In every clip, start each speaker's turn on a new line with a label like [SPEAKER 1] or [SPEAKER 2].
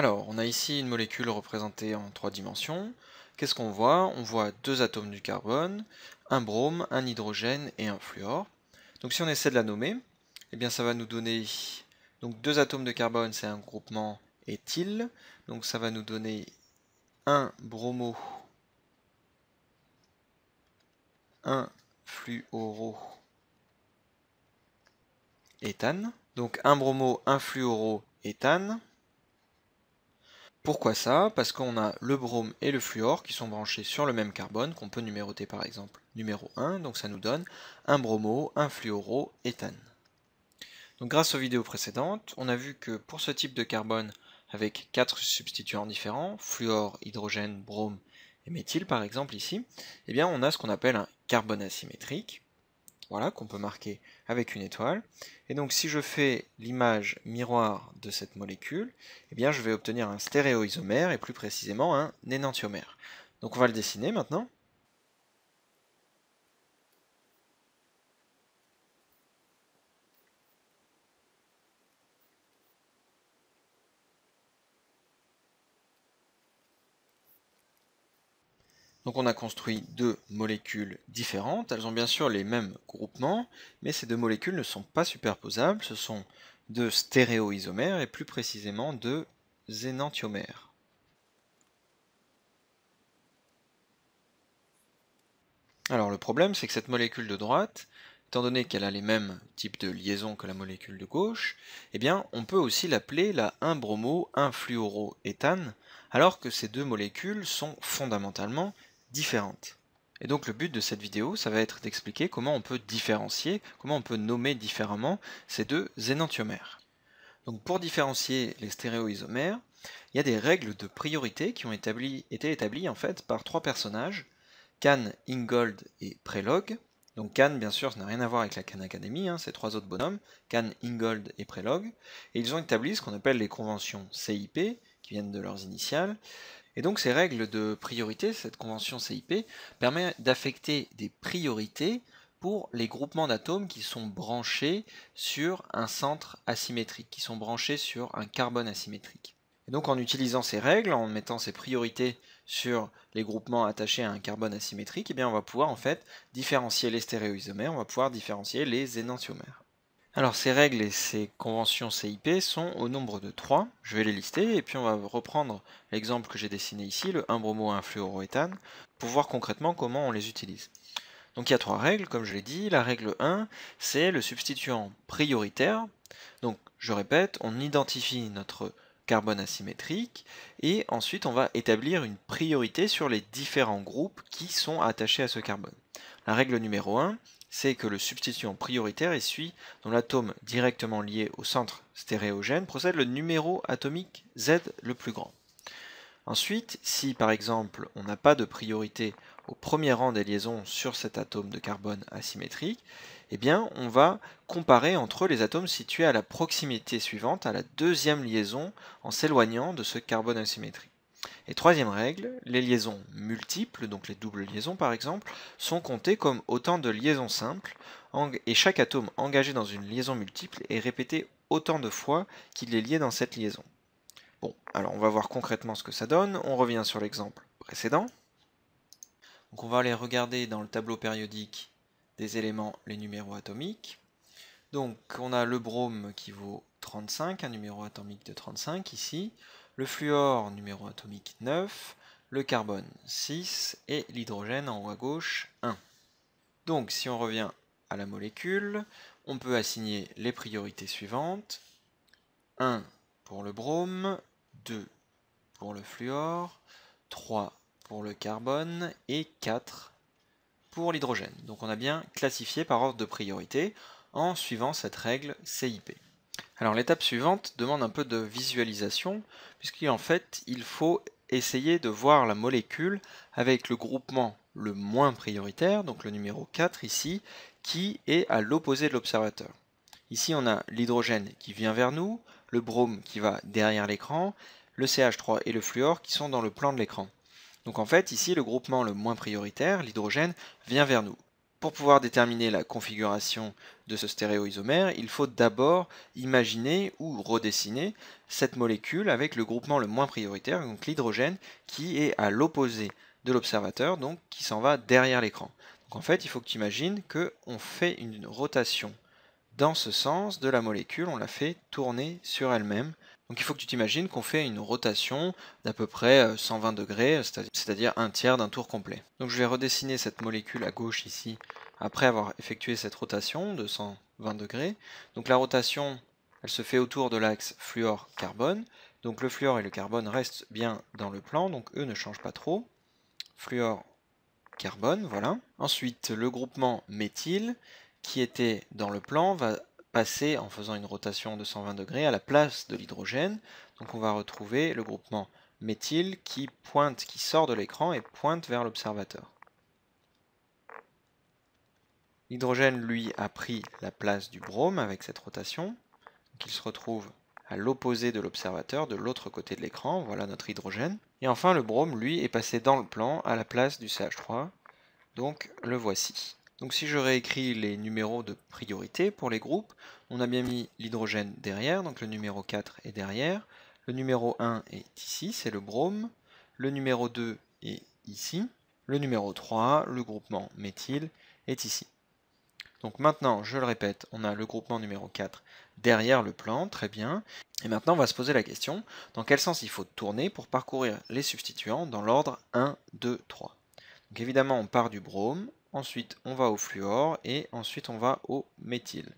[SPEAKER 1] Alors, on a ici une molécule représentée en trois dimensions. Qu'est-ce qu'on voit On voit deux atomes du carbone, un brome, un hydrogène et un fluor. Donc si on essaie de la nommer, eh bien ça va nous donner donc deux atomes de carbone, c'est un groupement éthyle. Donc ça va nous donner un bromo, un fluoro éthane. Donc un bromo, un fluoro éthane. Pourquoi ça Parce qu'on a le brome et le fluor qui sont branchés sur le même carbone, qu'on peut numéroter par exemple numéro 1, donc ça nous donne un bromo, un fluoro, éthane. Donc grâce aux vidéos précédentes, on a vu que pour ce type de carbone avec quatre substituants différents, fluor, hydrogène, brome et méthyle par exemple ici, eh bien on a ce qu'on appelle un carbone asymétrique voilà, qu'on peut marquer avec une étoile. Et donc si je fais l'image miroir de cette molécule, eh bien je vais obtenir un stéréoisomère et plus précisément un énantiomère. Donc on va le dessiner maintenant. Donc on a construit deux molécules différentes. Elles ont bien sûr les mêmes groupements, mais ces deux molécules ne sont pas superposables. Ce sont deux stéréoisomères et plus précisément deux zénantiomères. Alors le problème, c'est que cette molécule de droite, étant donné qu'elle a les mêmes types de liaisons que la molécule de gauche, eh bien, on peut aussi l'appeler la 1-bromo-1-fluoroéthane, alors que ces deux molécules sont fondamentalement différentes. Et donc le but de cette vidéo, ça va être d'expliquer comment on peut différencier, comment on peut nommer différemment ces deux énantiomères. Donc pour différencier les stéréoisomères, il y a des règles de priorité qui ont été établies en fait par trois personnages, Kahn, Ingold et Prelog. Donc Kahn, bien sûr, ça n'a rien à voir avec la Kahn Academy, hein, ces trois autres bonhommes, Kahn, Ingold et Prelog. Et ils ont établi ce qu'on appelle les conventions CIP, qui viennent de leurs initiales, et donc ces règles de priorité, cette convention CIP, permet d'affecter des priorités pour les groupements d'atomes qui sont branchés sur un centre asymétrique, qui sont branchés sur un carbone asymétrique. Et donc en utilisant ces règles, en mettant ces priorités sur les groupements attachés à un carbone asymétrique, eh bien on va pouvoir en fait différencier les stéréoisomères, on va pouvoir différencier les énantiomères. Alors ces règles et ces conventions CIP sont au nombre de 3. Je vais les lister et puis on va reprendre l'exemple que j'ai dessiné ici, le 1 bromo 1 fluoroéthane, pour voir concrètement comment on les utilise. Donc il y a trois règles, comme je l'ai dit. La règle 1, c'est le substituant prioritaire. Donc je répète, on identifie notre carbone asymétrique et ensuite on va établir une priorité sur les différents groupes qui sont attachés à ce carbone. La règle numéro 1, c'est que le substituant prioritaire est celui dont l'atome directement lié au centre stéréogène procède le numéro atomique Z le plus grand. Ensuite, si par exemple on n'a pas de priorité au premier rang des liaisons sur cet atome de carbone asymétrique, eh bien on va comparer entre les atomes situés à la proximité suivante, à la deuxième liaison, en s'éloignant de ce carbone asymétrique. Et troisième règle, les liaisons multiples, donc les doubles liaisons par exemple, sont comptées comme autant de liaisons simples, et chaque atome engagé dans une liaison multiple est répété autant de fois qu'il est lié dans cette liaison. Bon, alors on va voir concrètement ce que ça donne, on revient sur l'exemple précédent. Donc on va aller regarder dans le tableau périodique des éléments les numéros atomiques. Donc on a le brome qui vaut 35, un numéro atomique de 35 ici le fluor numéro atomique 9, le carbone 6 et l'hydrogène en haut à gauche 1. Donc si on revient à la molécule, on peut assigner les priorités suivantes. 1 pour le brome, 2 pour le fluor, 3 pour le carbone et 4 pour l'hydrogène. Donc on a bien classifié par ordre de priorité en suivant cette règle CIP. Alors l'étape suivante demande un peu de visualisation, puisqu'en fait il faut essayer de voir la molécule avec le groupement le moins prioritaire, donc le numéro 4 ici, qui est à l'opposé de l'observateur. Ici on a l'hydrogène qui vient vers nous, le brome qui va derrière l'écran, le CH3 et le fluor qui sont dans le plan de l'écran. Donc en fait ici le groupement le moins prioritaire, l'hydrogène, vient vers nous. Pour pouvoir déterminer la configuration de ce stéréoisomère, il faut d'abord imaginer ou redessiner cette molécule avec le groupement le moins prioritaire, donc l'hydrogène, qui est à l'opposé de l'observateur, donc qui s'en va derrière l'écran. Donc en fait, il faut que tu imagines qu'on fait une rotation dans ce sens de la molécule, on la fait tourner sur elle-même donc il faut que tu t'imagines qu'on fait une rotation d'à peu près 120 euh, degrés, euh, c'est-à-dire un tiers d'un tour complet. Donc je vais redessiner cette molécule à gauche ici, après avoir effectué cette rotation de 120 degrés. Donc la rotation, elle se fait autour de l'axe fluor-carbone. Donc le fluor et le carbone restent bien dans le plan, donc eux ne changent pas trop. Fluor, carbone, voilà. Ensuite, le groupement méthyle, qui était dans le plan, va passer en faisant une rotation de 120 degrés à la place de l'hydrogène. Donc on va retrouver le groupement méthyle qui pointe, qui sort de l'écran et pointe vers l'observateur. L'hydrogène, lui, a pris la place du brome avec cette rotation. Donc il se retrouve à l'opposé de l'observateur, de l'autre côté de l'écran. Voilà notre hydrogène. Et enfin, le brome, lui, est passé dans le plan à la place du CH3. Donc le voici. Donc si je réécris les numéros de priorité pour les groupes, on a bien mis l'hydrogène derrière, donc le numéro 4 est derrière, le numéro 1 est ici, c'est le brome, le numéro 2 est ici, le numéro 3, le groupement méthyle, est ici. Donc maintenant, je le répète, on a le groupement numéro 4 derrière le plan, très bien. Et maintenant, on va se poser la question, dans quel sens il faut tourner pour parcourir les substituants dans l'ordre 1, 2, 3 Donc évidemment, on part du brome, ensuite on va au fluor et ensuite on va au méthyle.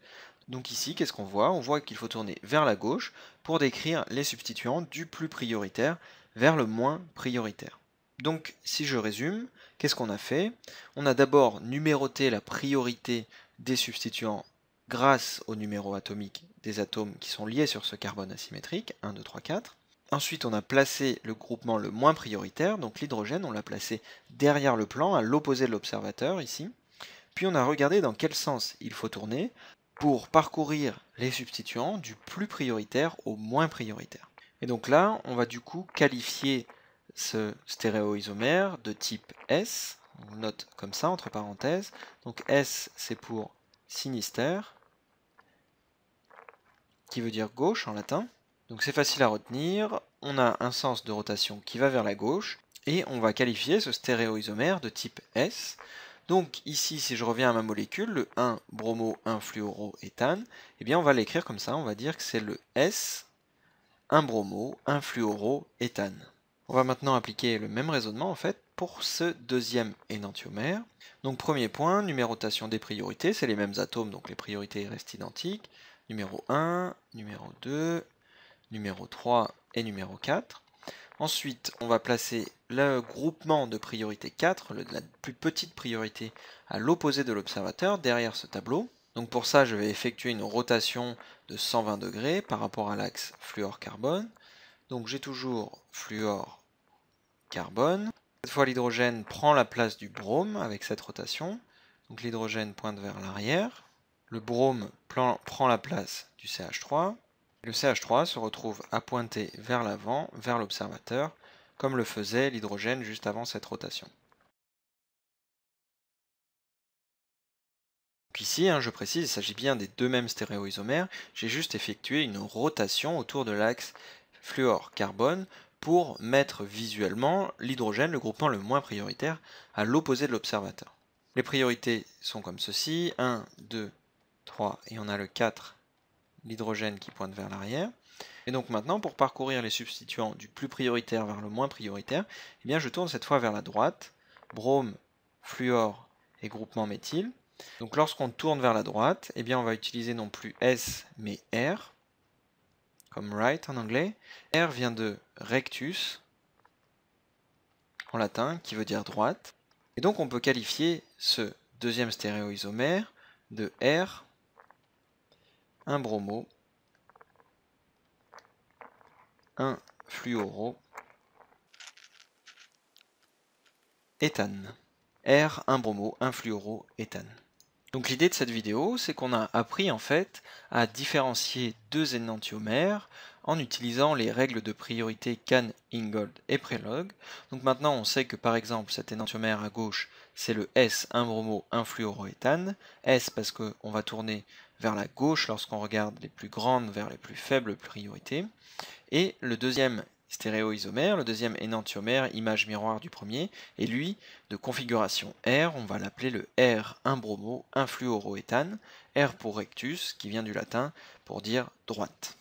[SPEAKER 1] Donc ici, qu'est-ce qu'on voit On voit qu'il faut tourner vers la gauche pour décrire les substituants du plus prioritaire vers le moins prioritaire. Donc si je résume, qu'est-ce qu'on a fait On a d'abord numéroté la priorité des substituants grâce au numéro atomique des atomes qui sont liés sur ce carbone asymétrique, 1, 2, 3, 4. Ensuite, on a placé le groupement le moins prioritaire, donc l'hydrogène, on l'a placé derrière le plan, à l'opposé de l'observateur ici. Puis on a regardé dans quel sens il faut tourner pour parcourir les substituants du plus prioritaire au moins prioritaire. Et donc là, on va du coup qualifier ce stéréoisomère de type S, on note comme ça entre parenthèses, donc S c'est pour sinistère, qui veut dire gauche en latin, donc c'est facile à retenir, on a un sens de rotation qui va vers la gauche, et on va qualifier ce stéréoisomère de type S. Donc ici, si je reviens à ma molécule, le 1 bromo 1 fluoroéthane, eh bien on va l'écrire comme ça, on va dire que c'est le S 1 bromo 1 fluoroéthane. On va maintenant appliquer le même raisonnement en fait pour ce deuxième énantiomère. Donc premier point, numérotation des priorités, c'est les mêmes atomes, donc les priorités restent identiques. Numéro 1, numéro 2, numéro 3 et numéro 4. Ensuite, on va placer le groupement de priorité 4, la plus petite priorité, à l'opposé de l'observateur, derrière ce tableau. Donc pour ça, je vais effectuer une rotation de 120 degrés par rapport à l'axe fluor-carbone. Donc j'ai toujours fluor-carbone. Cette fois, l'hydrogène prend la place du brome avec cette rotation. Donc l'hydrogène pointe vers l'arrière. Le brome prend la place du CH3. Le CH3 se retrouve à pointer vers l'avant, vers l'observateur, comme le faisait l'hydrogène juste avant cette rotation. ici, hein, je précise, il s'agit bien des deux mêmes stéréoisomères, j'ai juste effectué une rotation autour de l'axe fluor-carbone pour mettre visuellement l'hydrogène, le groupement le moins prioritaire, à l'opposé de l'observateur. Les priorités sont comme ceci, 1, 2, 3, et on a le 4 l'hydrogène qui pointe vers l'arrière. Et donc maintenant, pour parcourir les substituants du plus prioritaire vers le moins prioritaire, eh bien je tourne cette fois vers la droite, brome, fluor et groupement méthyl. Donc lorsqu'on tourne vers la droite, eh bien on va utiliser non plus S mais R, comme right en anglais. R vient de rectus en latin, qui veut dire droite. Et donc on peut qualifier ce deuxième stéréoisomère de R un bromo, un fluoro, éthane. R, un bromo, un fluoro, éthane. Donc l'idée de cette vidéo, c'est qu'on a appris en fait à différencier deux énantiomères en utilisant les règles de priorité CAN Ingold et Prelog. Donc maintenant on sait que par exemple cet énantiomère à gauche c'est le S, un bromo, un éthane S parce que on va tourner vers la gauche lorsqu'on regarde les plus grandes vers les plus faibles priorités. Et le deuxième stéréoisomère, le deuxième énantiomère, image miroir du premier, et lui, de configuration R, on va l'appeler le R imbromo influoroéthane, R pour rectus, qui vient du latin pour dire droite.